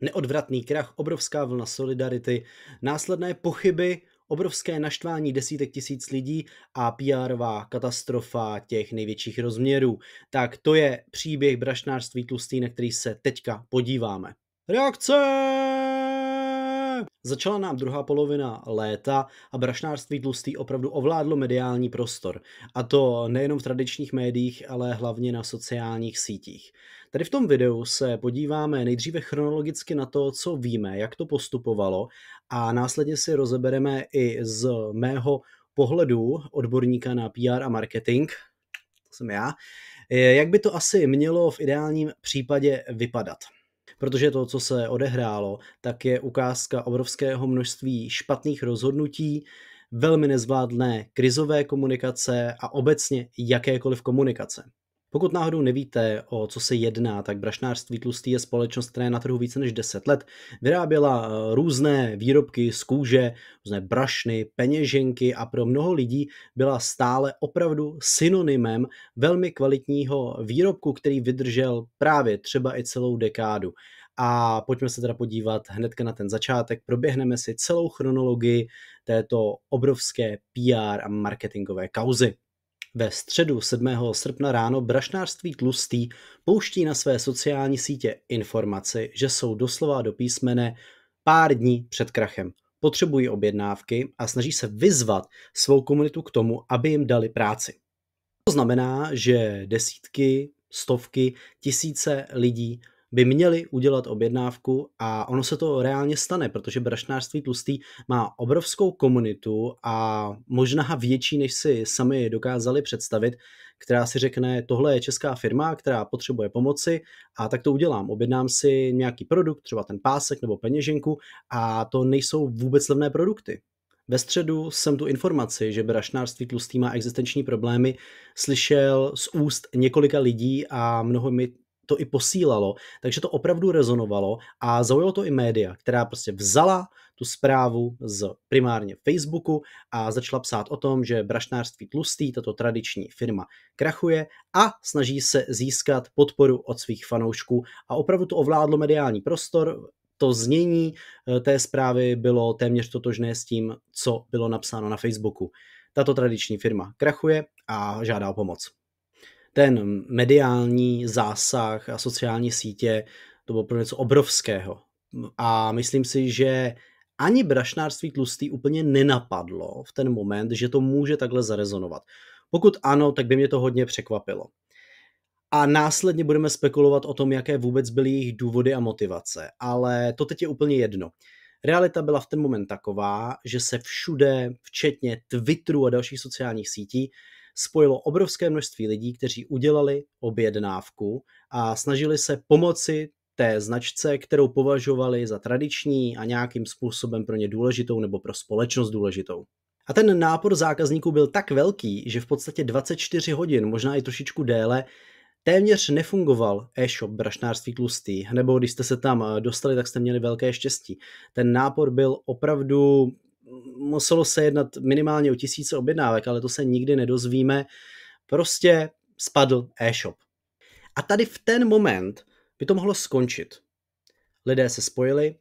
Neodvratný krach, obrovská vlna solidarity, následné pochyby, obrovské naštvání desítek tisíc lidí a pr katastrofa těch největších rozměrů. Tak to je příběh brašnářství tlustý, na který se teďka podíváme. Reakce! Začala nám druhá polovina léta a brašnářství tlustý opravdu ovládlo mediální prostor. A to nejenom v tradičních médiích, ale hlavně na sociálních sítích. Tady v tom videu se podíváme nejdříve chronologicky na to, co víme, jak to postupovalo a následně si rozebereme i z mého pohledu odborníka na PR a marketing, to jsem já, jak by to asi mělo v ideálním případě vypadat protože to, co se odehrálo, tak je ukázka obrovského množství špatných rozhodnutí, velmi nezvládné krizové komunikace a obecně jakékoliv komunikace. Pokud náhodou nevíte, o co se jedná, tak Brašnářství tlustý je společnost, která je na trhu více než 10 let. Vyráběla eh, různé výrobky z kůže, různé brašny, peněženky a pro mnoho lidí byla stále opravdu synonymem velmi kvalitního výrobku, který vydržel právě třeba i celou dekádu. A pojďme se teda podívat hnedka na ten začátek. Proběhneme si celou chronologii této obrovské PR a marketingové kauzy. Ve středu 7. srpna ráno Brašnářství tlustý pouští na své sociální sítě informaci, že jsou doslova do písmene pár dní před krachem. Potřebují objednávky a snaží se vyzvat svou komunitu k tomu, aby jim dali práci. To znamená, že desítky, stovky, tisíce lidí by měli udělat objednávku a ono se to reálně stane, protože brašnářství tlustý má obrovskou komunitu a možná větší, než si sami dokázali představit, která si řekne, tohle je česká firma, která potřebuje pomoci a tak to udělám. Objednám si nějaký produkt, třeba ten pásek nebo peněženku a to nejsou vůbec levné produkty. Ve středu jsem tu informaci, že brašnářství tlustý má existenční problémy, slyšel z úst několika lidí a mnoho mi to i posílalo, takže to opravdu rezonovalo a zaujalo to i média, která prostě vzala tu zprávu z primárně Facebooku a začala psát o tom, že brašnářství tlustý, tato tradiční firma, krachuje a snaží se získat podporu od svých fanoušků a opravdu to ovládlo mediální prostor, to znění eh, té zprávy bylo téměř totožné s tím, co bylo napsáno na Facebooku. Tato tradiční firma krachuje a žádá o pomoc ten mediální zásah a sociální sítě to bylo pro něco obrovského. A myslím si, že ani brašnářství tlustý úplně nenapadlo v ten moment, že to může takhle zarezonovat. Pokud ano, tak by mě to hodně překvapilo. A následně budeme spekulovat o tom, jaké vůbec byly jejich důvody a motivace, ale to teď je úplně jedno. Realita byla v ten moment taková, že se všude, včetně Twitteru a dalších sociálních sítí, spojilo obrovské množství lidí, kteří udělali objednávku a snažili se pomoci té značce, kterou považovali za tradiční a nějakým způsobem pro ně důležitou nebo pro společnost důležitou. A ten nápor zákazníků byl tak velký, že v podstatě 24 hodin, možná i trošičku déle, téměř nefungoval e-shop Brašnářství tlustý, nebo když jste se tam eh, dostali, tak jste měli velké štěstí. Ten nápor byl opravdu muselo se jednat minimálně o tisíce objednávek, ale to se nikdy nedozvíme. Prostě spadl e-shop. A tady v ten moment by to mohlo skončit. Lidé se spojili,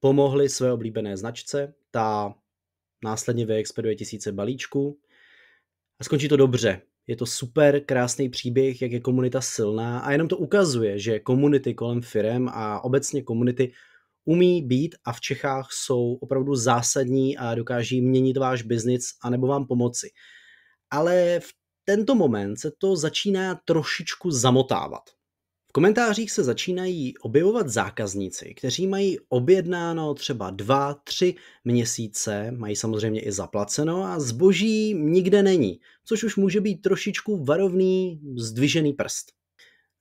pomohli své oblíbené značce, ta následně vyexpeduje tisíce balíčků a skončí to dobře. Je to super krásný příběh, jak je komunita silná a jenom to ukazuje, že komunity kolem firem a obecně komunity umí být a v Čechách jsou opravdu zásadní a dokáží měnit váš biznis a nebo vám pomoci. Ale v tento moment se to začíná trošičku zamotávat. V komentářích se začínají objevovat zákazníci, kteří mají objednáno třeba 2-3 měsíce, mají samozřejmě i zaplaceno a zboží nikde není, což už může být trošičku varovný, zdvižený prst.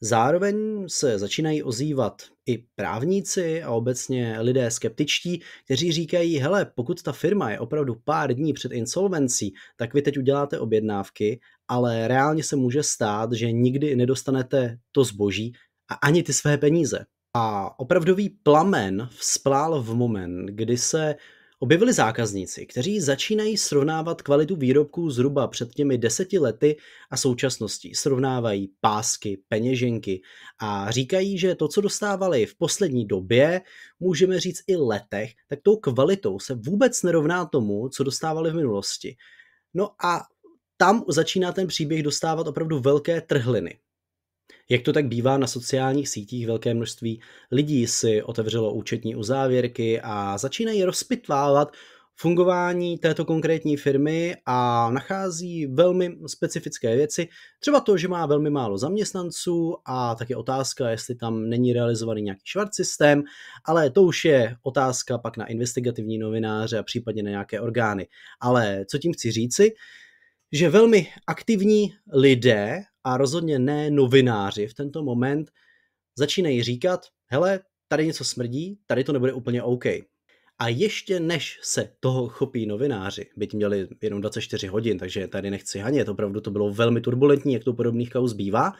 Zároveň se začínají ozývat i právníci a obecně lidé skeptičtí, kteří říkají, hele, pokud ta firma je opravdu pár dní před insolvencí, tak vy teď uděláte objednávky, ale reálně se může stát, že nikdy nedostanete to zboží a ani ty své peníze. A opravdový plamen vzplál v moment, kdy se objevili zákazníci, kteří začínají srovnávat kvalitu výrobků zhruba před těmi deseti lety a současností. Srovnávají pásky, peněženky a říkají, že to, co dostávali v poslední době, můžeme říct i letech, tak tou kvalitou se vůbec nerovná tomu, co dostávali v minulosti. No a tam začíná ten příběh dostávat opravdu velké trhliny. Jak to tak bývá na sociálních sítích, velké množství lidí si otevřelo účetní uzávěrky a začínají rozpitvávat fungování této konkrétní firmy a nachází velmi specifické věci. Třeba to, že má velmi málo zaměstnanců a taky je otázka, jestli tam není realizovaný nějaký švart systém, ale to už je otázka pak na investigativní novináře a případně na nějaké orgány. Ale co tím chci říci? Že velmi aktivní lidé a rozhodně ne novináři v tento moment začínají říkat, hele, tady něco smrdí, tady to nebude úplně OK. A ještě než se toho chopí novináři, byť měli jenom 24 hodin, takže tady nechci hanět, opravdu to bylo velmi turbulentní, jak to podobných kauz bývá,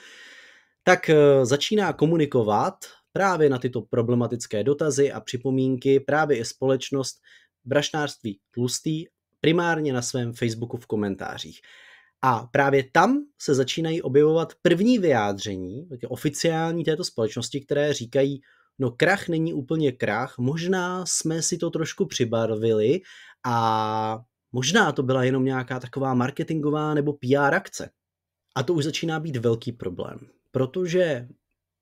tak eh, začíná komunikovat právě na tyto problematické dotazy a připomínky právě i společnost Brašnářství tlustý primárně na svém Facebooku v komentářích. A právě tam se začínají objevovat první vyjádření oficiální této společnosti, které říkají, no krach není úplně krach, možná jsme si to trošku přibarvili a možná to byla jenom nějaká taková marketingová nebo PR akce. A to už začíná být velký problém, protože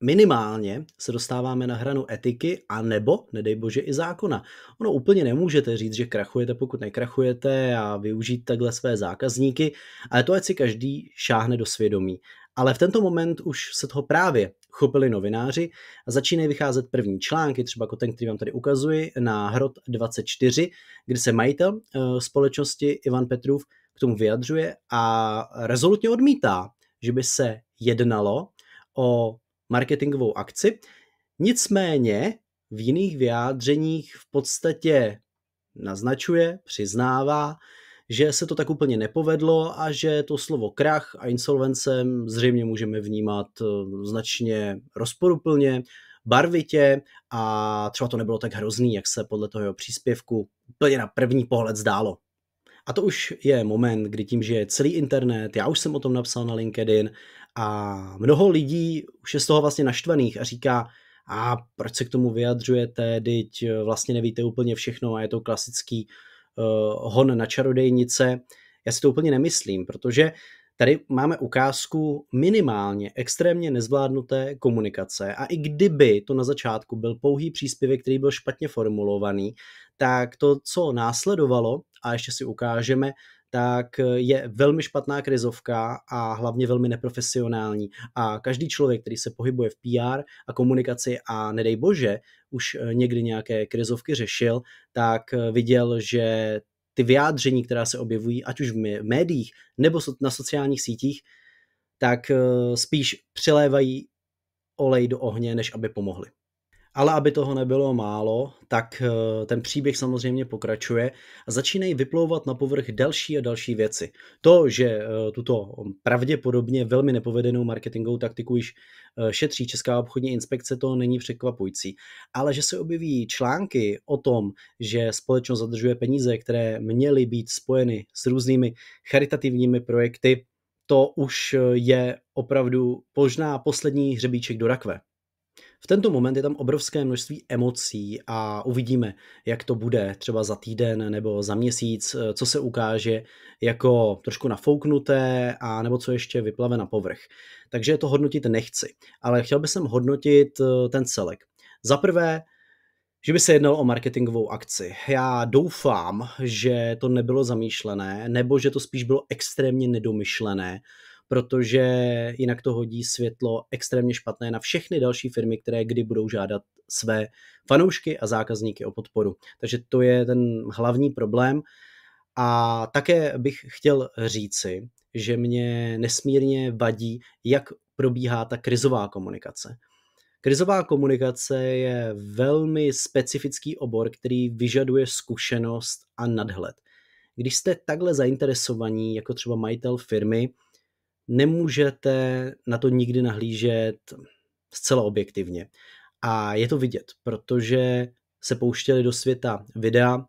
minimálně se dostáváme na hranu etiky a nebo, nedej bože, i zákona. Ono úplně nemůžete říct, že krachujete, pokud nekrachujete a využít takhle své zákazníky, ale to, ať si každý šáhne do svědomí. Ale v tento moment už se toho právě chopili novináři a začínají vycházet první články, třeba jako ten, který vám tady ukazuji, na Hrod 24, kdy se majitel eh, společnosti Ivan Petrův k tomu vyjadřuje a rezolutně odmítá, že by se jednalo o marketingovou akci. Nicméně v jiných vyjádřeních v podstatě naznačuje, přiznává, že se to tak úplně nepovedlo a že to slovo krach a insolvence zřejmě můžeme vnímat eh, značně rozporuplně, barvitě a třeba to nebylo tak hrozný, jak se podle toho příspěvku úplně na první pohled zdálo. A to už je moment, kdy tím, že je celý internet, já už jsem o tom napsal na LinkedIn a mnoho lidí už je z toho vlastně naštvaných a říká, a proč se k tomu vyjadřujete, teď eh, vlastně nevíte úplně všechno a je to klasický uh, hon na čarodejnice. Já si to úplně nemyslím, protože Tady máme ukázku minimálně extrémně nezvládnuté komunikace a i kdyby to na začátku byl pouhý příspěvek, který byl špatně formulovaný, tak to, co následovalo, a ještě si ukážeme, tak je velmi špatná krizovka a hlavně velmi neprofesionální. A každý člověk, který se pohybuje v PR a komunikaci a nedej bože, už někdy nějaké krizovky řešil, tak viděl, že ty vyjádření, která se objevují, ať už v médiích nebo na sociálních sítích, tak eh, spíš přilévají olej do ohně, než aby pomohly. Ale aby toho nebylo málo, tak eh, ten příběh samozřejmě pokračuje a začínají vyplouvat na povrch další a další věci. To, že eh, tuto pravděpodobně velmi nepovedenou marketingovou taktiku již eh, šetří Česká obchodní inspekce, to není překvapující. Ale že se objeví články o tom, že společnost zadržuje peníze, které měly být spojeny s různými charitativními projekty, to už je opravdu možná poslední hřebíček do rakve. V tento moment je tam obrovské množství emocí a uvidíme, jak to bude třeba za týden nebo za měsíc, eh, co se ukáže jako trošku nafouknuté a nebo co ještě vyplave na povrch. Takže to hodnotit nechci, ale chtěl bych hodnotit eh, ten celek. Za prvé, že by se jednalo o marketingovou akci. Já doufám, že to nebylo zamýšlené, nebo že to spíš bylo extrémně nedomyšlené, protože jinak to hodí světlo extrémně špatné na všechny další firmy, které kdy budou žádat své fanoušky a zákazníky o podporu. Takže to je ten hlavní problém. A také bych chtěl říci, že mě nesmírně vadí, jak probíhá ta krizová komunikace. Krizová komunikace je velmi specifický obor, který vyžaduje zkušenost a nadhled. Když jste takhle zainteresovaní, jako třeba majitel firmy, nemůžete na to nikdy nahlížet zcela objektivně. A je to vidět, protože se pouštěli do světa videa,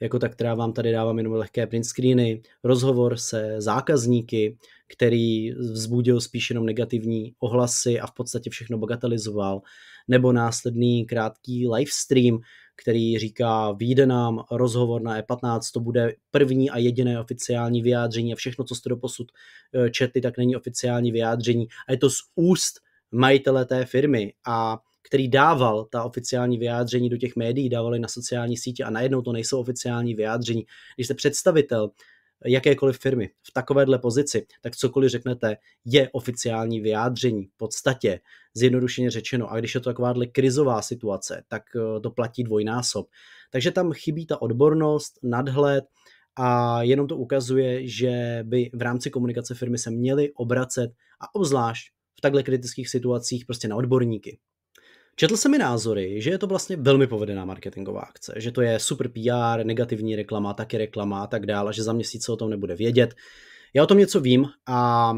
jako ta, která vám tady dávám jenom lehké print screeny, rozhovor se zákazníky, který vzbudil spíš jenom negativní ohlasy a v podstatě všechno bagatelizoval, nebo následný krátký livestream, který říká, vyjde nám rozhovor na E15, to bude první a jediné oficiální vyjádření a všechno, co jste do posud e, četli, tak není oficiální vyjádření. A je to z úst majitele té firmy a který dával ta oficiální vyjádření do těch médií, dávali na sociální sítě a najednou to nejsou oficiální vyjádření. Když jste představitel jakékoliv firmy v takovéhle pozici, tak cokoliv řeknete, je oficiální vyjádření v podstatě, zjednodušeně řečeno. A když je to takováhle krizová situace, tak eh, to platí dvojnásob. Takže tam chybí ta odbornost, nadhled, a jenom to ukazuje, že by v rámci komunikace firmy se měly obracet a obzvlášť v takhle kritických situacích prostě na odborníky. Četl jsem mi názory, že je to vlastně velmi povedená marketingová akce, že to je super PR, negativní reklama, taky reklama a tak dále, že za měsíc se o tom nebude vědět. Já o tom něco vím a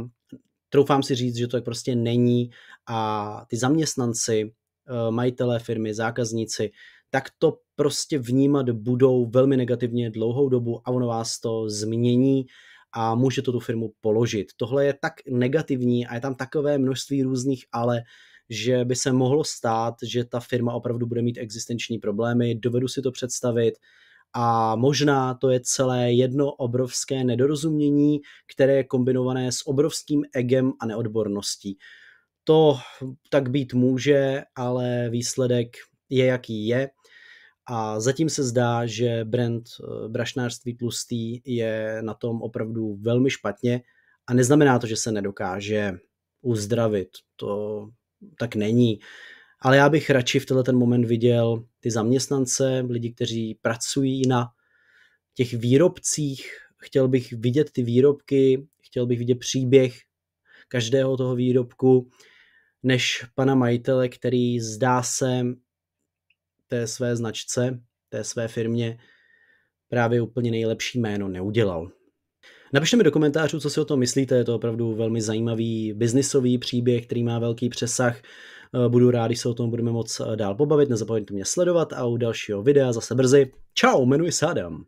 troufám si říct, že to tak prostě není a ty zaměstnanci, eh, majitelé firmy, zákazníci, tak to prostě vnímat budou velmi negativně dlouhou dobu a ono vás to změní a může to tu firmu položit. Tohle je tak negativní a je tam takové množství různých ale, že by se mohlo stát, že ta firma opravdu bude mít existenční problémy, dovedu si to představit a možná to je celé jedno obrovské nedorozumění, které je kombinované s obrovským egem a neodborností. To tak být může, ale výsledek je, jaký je. A zatím se zdá, že brand eh, brašnářství tlustý je na tom opravdu velmi špatně a neznamená to, že se nedokáže uzdravit. To tak není. Ale já bych radši v tenhle ten moment viděl ty zaměstnance, lidi, kteří pracují na těch výrobcích, chtěl bych vidět ty výrobky, chtěl bych vidět příběh každého toho výrobku, než pana majitele, který zdá se té své značce, té své firmě právě úplně nejlepší jméno neudělal. Napište mi do komentářů, co si o tom myslíte, je to opravdu velmi zajímavý biznisový příběh, který má velký přesah. Eh, budu rád, když se o tom budeme moc eh, dál pobavit, nezapomeňte mě sledovat a u dalšího videa zase brzy. Čau, jmenuji se Adam.